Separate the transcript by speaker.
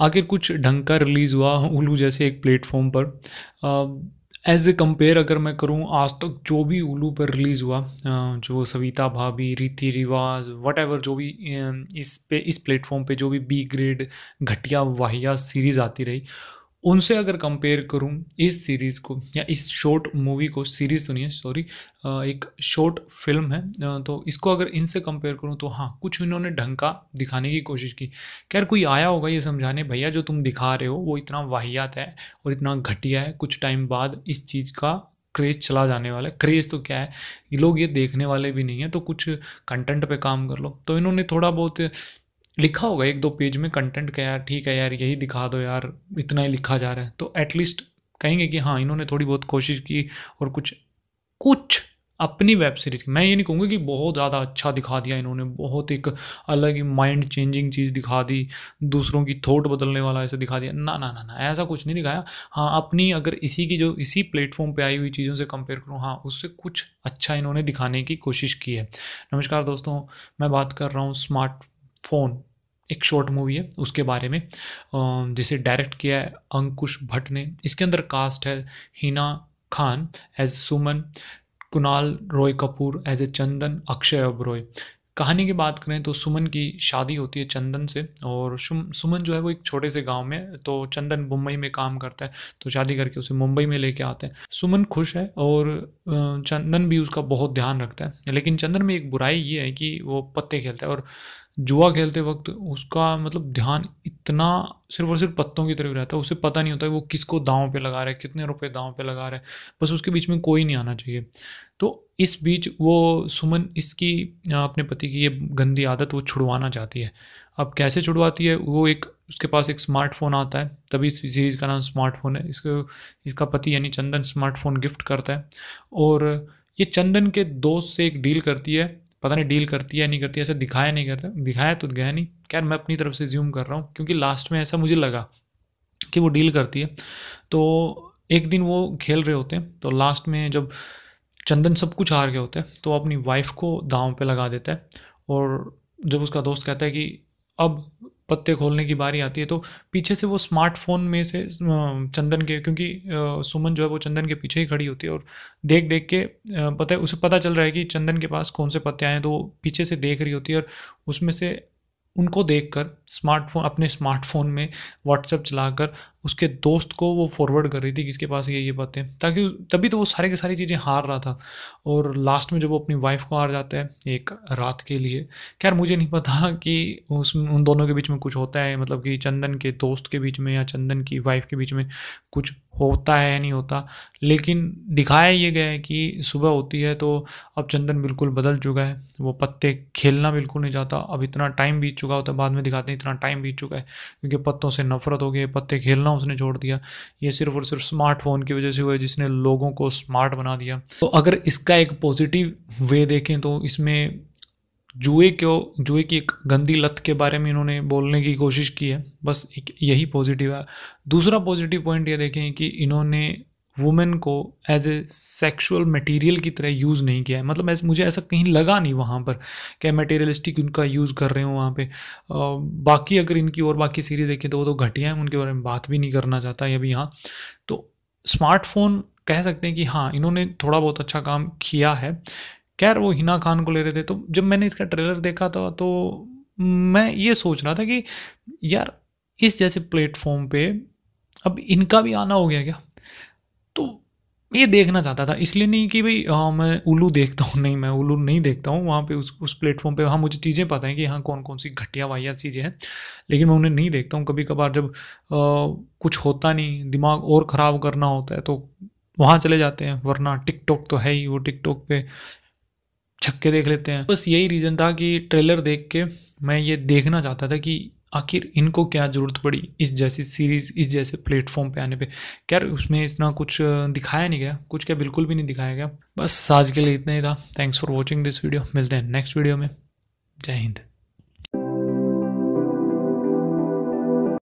Speaker 1: आखिर कुछ ढंग का रिलीज़ हुआ उलू जैसे एक प्लेटफॉर्म पर एज ए कंपेयर अगर मैं करूँ आज तक तो जो भी उलू पर रिलीज़ हुआ जो सविता भाभी रीति रिवाज वट एवर जो भी इस पे इस प्लेटफॉर्म पे जो भी बी ग्रेड घटिया वाहिया सीरीज़ आती रही उनसे अगर कंपेयर करूं इस सीरीज़ को या इस शॉर्ट मूवी को सीरीज़ तो नहीं है सॉरी एक शॉर्ट फिल्म है तो इसको अगर इनसे कंपेयर करूं तो हाँ कुछ इन्होंने ढंग का दिखाने की कोशिश की खैर कोई आया होगा ये समझाने भैया जो तुम दिखा रहे हो वो इतना वाहियात है और इतना घटिया है कुछ टाइम बाद इस चीज़ का क्रेज़ चला जाने वाला है क्रेज़ तो क्या है लोग ये देखने वाले भी नहीं हैं तो कुछ कंटेंट पे काम कर लो तो इन्होंने थोड़ा बहुत लिखा होगा एक दो पेज में कंटेंट का यार ठीक है यार यही दिखा दो यार इतना ही लिखा जा रहा है तो एटलीस्ट कहेंगे कि हाँ इन्होंने थोड़ी बहुत कोशिश की और कुछ कुछ अपनी वेब सीरीज की मैं ये नहीं कहूँगी कि बहुत ज़्यादा अच्छा दिखा दिया इन्होंने बहुत एक अलग ही माइंड चेंजिंग चीज़ दिखा दी दूसरों की थॉट बदलने वाला ऐसा दिखा दिया ना ना ना ना ऐसा कुछ नहीं दिखाया हाँ अपनी अगर इसी की जो इसी प्लेटफॉर्म पे आई हुई चीज़ों से कंपेयर करूँ हाँ उससे कुछ अच्छा इन्होंने दिखाने की कोशिश की है नमस्कार दोस्तों मैं बात कर रहा हूँ स्मार्टफोन एक शॉर्ट मूवी है उसके बारे में जिसे डायरेक्ट किया है अंकुश भट्ट ने इसके अंदर कास्ट है Hina Khan as Suman Kunal Roy Kapoor as a Chandan Akshay Oberoi कहानी की बात करें तो सुमन की शादी होती है चंदन से और सुमन जो है वो एक छोटे से गांव में तो चंदन मुंबई में काम करता है तो शादी करके उसे मुंबई में लेके आते हैं सुमन खुश है और चंदन भी उसका बहुत ध्यान रखता है लेकिन चंदन में एक बुराई ये है कि वो पत्ते खेलता है और जुआ खेलते वक्त उसका मतलब ध्यान इतना सिर्फ और सिर्फ पत्तों की तरफ रहता है उसे पता नहीं होता है वो किसको दाव पे लगा रहा है कितने रुपए दाव पे लगा रहा है बस उसके बीच में कोई नहीं आना चाहिए तो इस बीच वो सुमन इसकी अपने पति की ये गंदी आदत वो छुड़वाना चाहती है अब कैसे छुड़वाती है वो एक उसके पास एक स्मार्टफोन आता है तभी इस सीरीज़ का नाम स्मार्टफोन है इसको इसका पति यानी चंदन स्मार्टफोन गिफ्ट करता है और ये चंदन के दोस्त से एक डील करती है पता नहीं डील करती है नहीं करती ऐसा दिखाया नहीं करता दिखाया तो गया नहीं खैर मैं अपनी तरफ से ज्यूम कर रहा हूँ क्योंकि लास्ट में ऐसा मुझे लगा कि वो डील करती है तो एक दिन वो खेल रहे होते हैं तो लास्ट में जब चंदन सब कुछ हार गए होते हैं तो अपनी वाइफ को दाव पे लगा देता है और जब उसका दोस्त कहता है कि अब पत्ते खोलने की बारी आती है तो पीछे से वो स्मार्टफोन में से चंदन के क्योंकि सुमन जो है वो चंदन के पीछे ही खड़ी होती है और देख देख के पता है उसे पता चल रहा है कि चंदन के पास कौन से पत्ते आए हैं तो वो पीछे से देख रही होती है और उसमें से उनको देखकर स्मार्टफोन अपने स्मार्टफोन में व्हाट्सएप चलाकर उसके दोस्त को वो फॉरवर्ड कर रही थी किसके पास ये ये बातें ताकि तभी तो वो सारे के सारी चीज़ें हार रहा था और लास्ट में जब वो अपनी वाइफ को हार जाता है एक रात के लिए खैर मुझे नहीं पता कि उस उन दोनों के बीच में कुछ होता है मतलब कि चंदन के दोस्त के बीच में या चंदन की वाइफ के बीच में कुछ होता है या नहीं होता लेकिन दिखाया ये गया है कि सुबह होती है तो अब चंदन बिल्कुल बदल चुका है वो पत्ते खेलना बिल्कुल नहीं जाता अब इतना टाइम बीत चुका होता है बाद में दिखाते हैं इतना टाइम बीत चुका है क्योंकि पत्तों से नफरत हो गई पत्ते खेलना चलना उसने छोड़ दिया ये सिर्फ और सिर्फ स्मार्टफोन की वजह से हुआ जिसने लोगों को स्मार्ट बना दिया तो अगर इसका एक पॉजिटिव वे देखें तो इसमें जुए को जुए की एक गंदी लत के बारे में इन्होंने बोलने की कोशिश की है बस एक यही पॉजिटिव है दूसरा पॉजिटिव पॉइंट ये देखें कि इन्होंने वुमेन को एज ए सेक्शुअल मटेरियल की तरह यूज़ नहीं किया है मतलब ऐसे मुझे ऐसा कहीं लगा नहीं वहाँ पर क्या मटेरियलिस्टिक उनका यूज़ कर रहे हो वहाँ पे बाकी अगर इनकी और बाकी सीरीज देखें तो वो तो घटिया है उनके बारे में बात भी नहीं करना चाहता है अभी यहाँ तो स्मार्टफोन कह सकते हैं कि हाँ इन्होंने थोड़ा बहुत अच्छा काम किया है खैर वो हिना खान को ले रहे थे तो जब मैंने इसका ट्रेलर देखा था तो मैं ये सोच रहा था कि यार इस जैसे प्लेटफॉर्म पे अब इनका भी आना हो गया क्या तो ये देखना चाहता था इसलिए नहीं कि भाई हाँ, मैं उल्लू देखता हूँ नहीं मैं उल्लू नहीं देखता हूँ वहाँ पे उस उस प्लेटफॉर्म पे हाँ मुझे चीज़ें पता हैं कि यहाँ कौन कौन सी घटिया वाहिया चीज़ें हैं लेकिन मैं उन्हें नहीं देखता हूँ कभी कभार जब आ, कुछ होता नहीं दिमाग और ख़राब करना होता है तो वहाँ चले जाते हैं वरना टिकटॉक तो है ही वो टिकटॉक पे छक्के देख लेते हैं बस यही रीज़न था कि ट्रेलर देख के मैं ये देखना चाहता था कि आखिर इनको क्या ज़रूरत पड़ी इस जैसी सीरीज़ इस जैसे प्लेटफॉर्म पे आने पे क्या उसमें इतना कुछ दिखाया नहीं गया कुछ क्या बिल्कुल भी नहीं दिखाया गया बस आज के लिए इतना ही था thanks for watching this video मिलते हैं नेक्स्ट वीडियो में जय हिंद